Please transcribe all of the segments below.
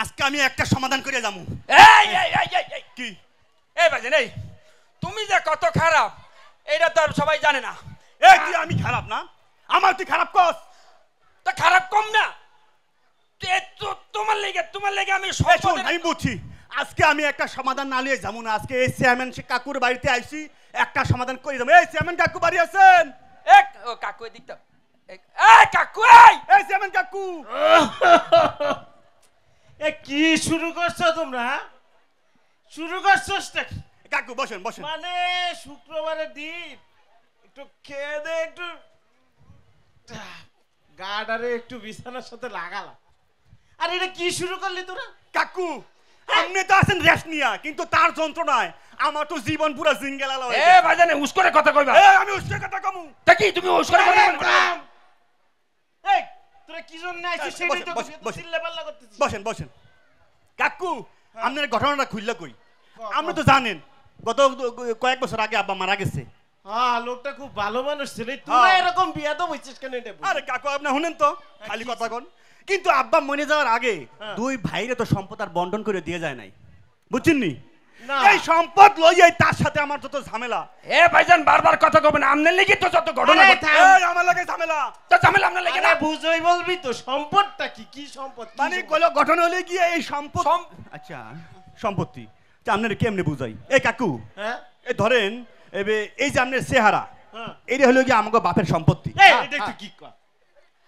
আজকে আমি একটা সমাধান করে যাবো এই কি এ বাজেন এই তুমি যে কত খারাপ এটা তো আর সবাই জানে না এই তুই হ্যাঁ? আমি খারাপ না আমার তুই খারাপ কস তা খারাপ কম না তোমার লেগে তোমার লেগে আমি আমি বুঝছি আজকে আমি একটা সমাধান না নিয়ে যাবো না আজকে এই চেয়ারম্যান সে কাকুর বাড়িতে আইসি একটা সমাধান করে যাবো এই চেয়ারম্যান কাকু বাড়ি আছেন এক ও কাকু এদিকটা এই কাকু এই চেয়ারম্যান কাকু এ কি শুরু করছো তোমরা হ্যাঁ? শুরু করছো কাকু বসেন বসেন মানে শুক্রবারের দিন একটু খেয়ে দে একটু গার্ডারে একটু বিছানার সাথে লাগালা আর এটা কি শুরু করলি তোরা কাকু হ্যাঁ? আপনি তো আছেন রেস্ট নিয়া কিন্তু তার যন্ত্রণায় আমার তো জীবন পুরা জিঙ্গেলা লয় এ ভাইজানে উস করে কথা কইবা এ আমি উস করে কথা কমু তা কি তুমি উস করে কথা কইবা এই আচ্ছা, বসেন বসেন কাকু হ্যাঁ। আপনার ঘটনাটা খুললা কই আপনি তো জানেন গত কয়েক বছর আগে আব্বা মারা গেছে হ্যাঁ, লোকটা খুব ভালো হ্যাঁ। এরকম কেন কাকু আপনি শুনেন তো খালি কথা কিন্তু আব্বা মনে যাওয়ার আগে দুই ভাইরে তো সম্পদ আর বন্টন করে দিয়ে যায় নাই বুঝছেন নি এই সম্পদ তার সাথে আমার যত ঝামেলা এ ভাইজান বারবার কথা তো যত ঘটনা আমার লাগে ঝামেলা তো ঝামেলা না বুঝই বলবি তো সম্পদটা কি কি সম্পদ মানে কইলো ঘটনা হলে গিয়ে এই সম্পদ আচ্ছা সম্পত্তি তা কেমনে বুঝাই এ কাকু হ্যাঁ এ ধরেন এই যে আপনার চেহারা হ্যাঁ। এটা হলো কি আমাকে বাপের সম্পত্তি হ্যাঁ, এটা হ্যাঁ। কি কথা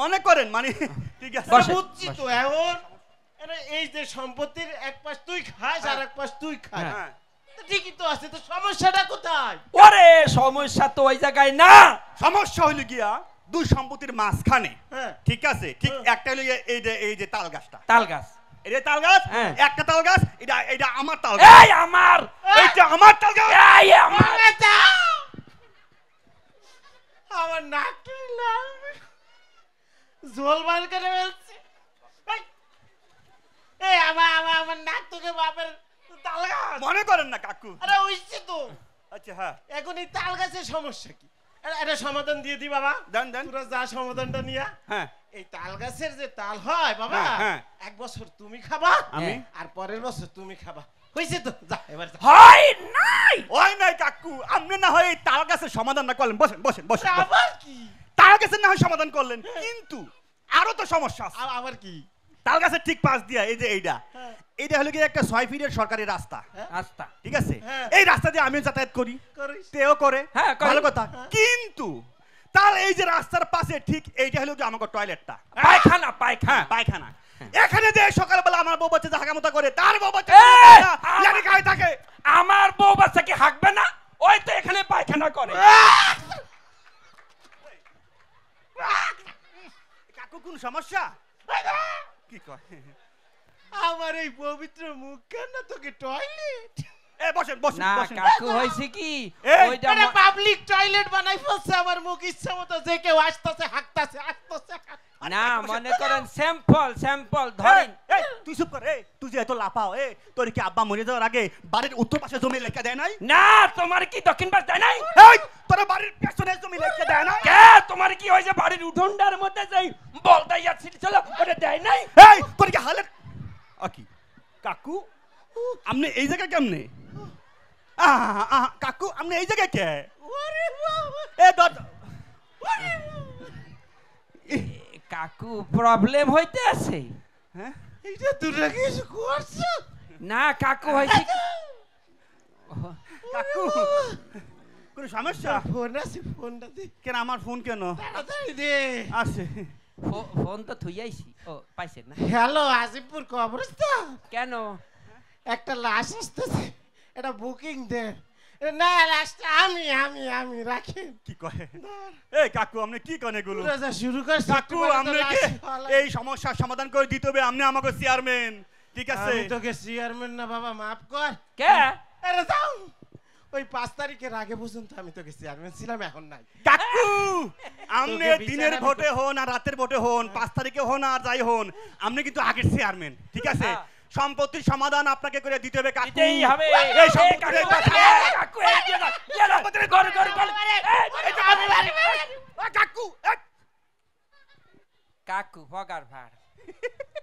মনে করেন মানে ঠিক আছে বুঝছি তো এখন এই যে সম্পত্তির এক পাশ তুই খাস আর হ্যাঁ। এক পাশ তুই খাস হ্যাঁ। ঠিকই তো আছে তো সমস্যাটা কোথায় ওরে সমস্যা তো ওই জায়গায় না সমস্যা হইল গিয়া দুই সম্পত্তির মাঝখানে হ্যাঁ। ঠিক আছে ঠিক একটা এই যে এই যে তাল গাছটা তাল গাছ এটা তাল গাছ একটা তাল গাছ এটা এটা আমার তাল গাছ আমার নাক তোকে বাপের মনে করেন না কাকু আরে ওইছি তো আচ্ছা হ্যাঁ এখন এই গাছের সমস্যা কি এটা সমাধান দিয়ে দি বাবা দেন দেন তোরা যা সমাধানটা নিয়া হ্যাঁ এই তাল গাছের যে তাল হয় বাবা হ্যাঁ, হ্যাঁ। এক বছর তুমি খাবা আমি আর পরের বছর তুমি খাবা তো যা এবার হয় নাই হয় নাই কাকু আপনি না হয় তাল গাছের সমাধান না করলেন বসেন বসেন বসেন আবার কি তাল গাছের না হয় সমাধান করলেন হ্যাঁ। কিন্তু আরো তো সমস্যা আবার কি তাল গাছের ঠিক পাশ দিয়া এই যে এইটা এটা হলো কি একটা ছয় ফিটের সরকারি রাস্তা রাস্তা ঠিক আছে হ্যাঁ। এই রাস্তা দিয়ে আমিও যাতায়াত করি তেও করে হ্যাঁ, ভালো কথা হ্যাঁ। কিন্তু তার এই যে রাস্তার পাশে ঠিক এইটা হলো কি আমাকে টয়লেটটা পায়খানা পায়খানা পায়খানা এখানে যে সকালবেলা আমার বউ বাচ্চা হাঁকা মতো করে তার বউ বাচ্চা জানি খায় থাকে আমার বউ বাচ্চা কি হাঁকবে না ওই তো এখানে পায়খানা করে কাকু কোন সমস্যা কি কয় আমার এই পবিত্র কেন তোকে টয়লেট এ বসেন বসেন না কাকু হইছে কি ওইটা পাবলিক টয়লেট বানাই ফেলছে আমার মুখ ইচ্ছা মতো যে কেউ আসতেছে হাঁকতাছে আসতেছে না মনে করেন স্যাম্পল স্যাম্পল ধরেন তুই চুপ কর তুই যে এত লাফাও এ তোর কি আব্বা মরে যাওয়ার আগে বাড়ির উত্তর পাশে জমি লেখা দেয় নাই না তোমার কি দক্ষিণ পাশ দেয় নাই এই তোর বাড়ির পেছনে জমি লেখা দেয় না কে তোমার কি হয়েছে বাড়ির উঠোনটার মধ্যে যাই বলতে যাচ্ছিল ওটা দেয় নাই এই তোর কি হালের আকি কাকু আপনি এই জায়গা কেমনে কাকু আপনি এই জায়গায় কে এ কাকু প্রবলেম হইতে আছে হ্যাঁ এইটা তোরা কিছু না কাকু হয়েছে কাকু কোনো সমস্যা ফোন আছে ফোনটা দে কেন আমার ফোন কেন তাড়াতাড়ি দে আছে ফোন তো থই আইছি ও পাইছেন না হ্যালো আজিমপুর কবরস্থান কেন একটা লাশ আসতেছে এটা বুকিং দে না লাশটা আমি আমি আমি রাখি কি কয় এই কাকু আপনি কি কন এগুলো শুরু করে কাকু আপনাকে এই সমস্যার সমাধান করে দিতে হবে আপনি আমাকে চেয়ারম্যান ঠিক আছে আমি তোকে চেয়ারম্যান না বাবা মাফ কর কে আরে যাও ওই পাঁচ তারিখের আগে পর্যন্ত আমি তোকে চেয়ারম্যান ছিলাম এখন নাই কাকু আপনি দিনের ভোটে হন আর রাতের ভোটে হন হ্যাঁ। পাঁচ তারিখে হন আর যাই হন আপনি কিন্তু আগের চেয়ারম্যান ঠিক আছে হ্যাঁ। সম্পত্তির সমাধান আপনাকে করে দিতে হবে কাকু হবে এই সম্পত্তির কথা কাকু এই যে সম্পত্তির ঘর ঘর ঘর এই তো আমি কাকু কাকু ভগার ভাড়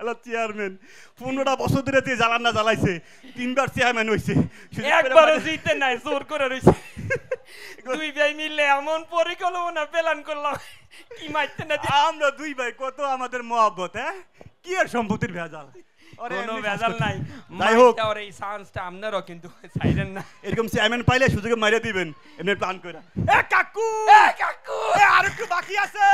হ্যালো চেয়ারম্যান পনেরোটা বছর ধরে তুই জ্বালান জ্বালাইছে তিনবার চেয়ারম্যান হয়েছে একবারও মানে- জিতে নাই জোর করে রয়েছে দুই ভাই মিলে এমন পরিকল্পনা প্ল্যান করলাম কি মারতে না আমরা দুই ভাই কত আমাদের মহাব্বত হ্যাঁ কি আর সম্পত্তির ভেজাল এরকম পাইলে দিবেন কাকু কাকু আর একটু বাকি আছে